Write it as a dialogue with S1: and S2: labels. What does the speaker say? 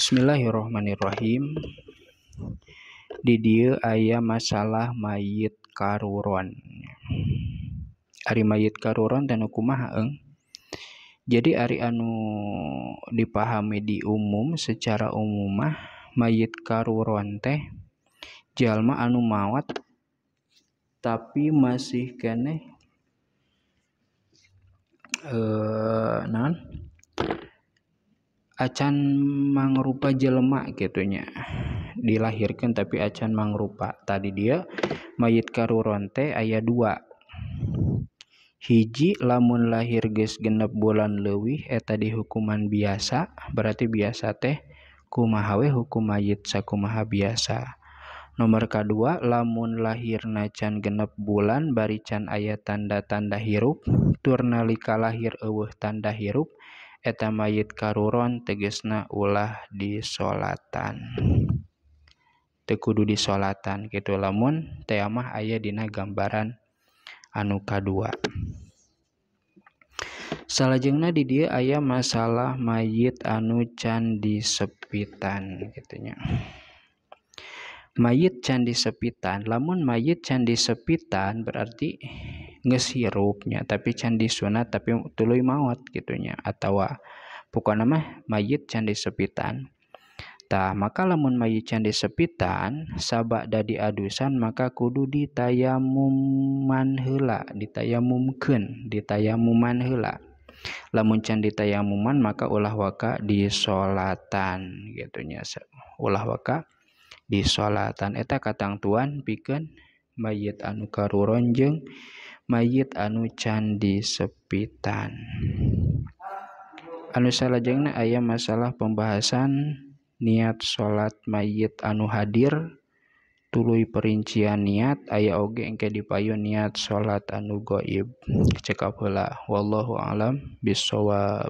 S1: Bismillahirrahmanirrahim. di dia ayah masalah mayit karuron Ari mayit karuron dan hukumah eng jadi Ari anu dipahami di umum secara umum mah mayit karuron teh jalma anu mawat tapi masih kene eh non acan mangrupa jelema gitunya dilahirkan tapi acan mangrupa tadi dia mayit karuronte ayat dua hiji lamun lahir ges genep bulan lewi eh tadi hukuman biasa berarti biasa teh kumahawe hukum mayit sakumaha biasa nomor kedua lamun lahir nacan genep bulan barican ayat tanda-tanda hirup turnalika lahir eweh tanda hirup eta mayit karuron tegesna ulah di disolatan tekudu disolatan gitu lamun teamah ayah dina gambaran anu kadua salahjengna di dia ayah masalah mayit anu candi sepitan gitunya mayit candi sepitan lamun mayit candi sepitan berarti ngesirupnya tapi candi sunat tapi tuluy maut gitunya atau bukan ah, nama mayit candi sepitan tah maka lamun mayit candi sepitan sabak dadi adusan maka kudu ditayamuman ditayamum ditayamumkeun ditayamuman hela lamun candi tayamuman maka ulah waka di solatan gitunya ulah waka di solatan eta katang tuan piken mayit anu karuronjeng mayit anu Candi sepitan anus aya masalah pembahasan niat salat mayit anu hadir tulu perinian niat ayaah Ogenggke dipayu niat salat anu Ghaib cekap pula wallu alam biswa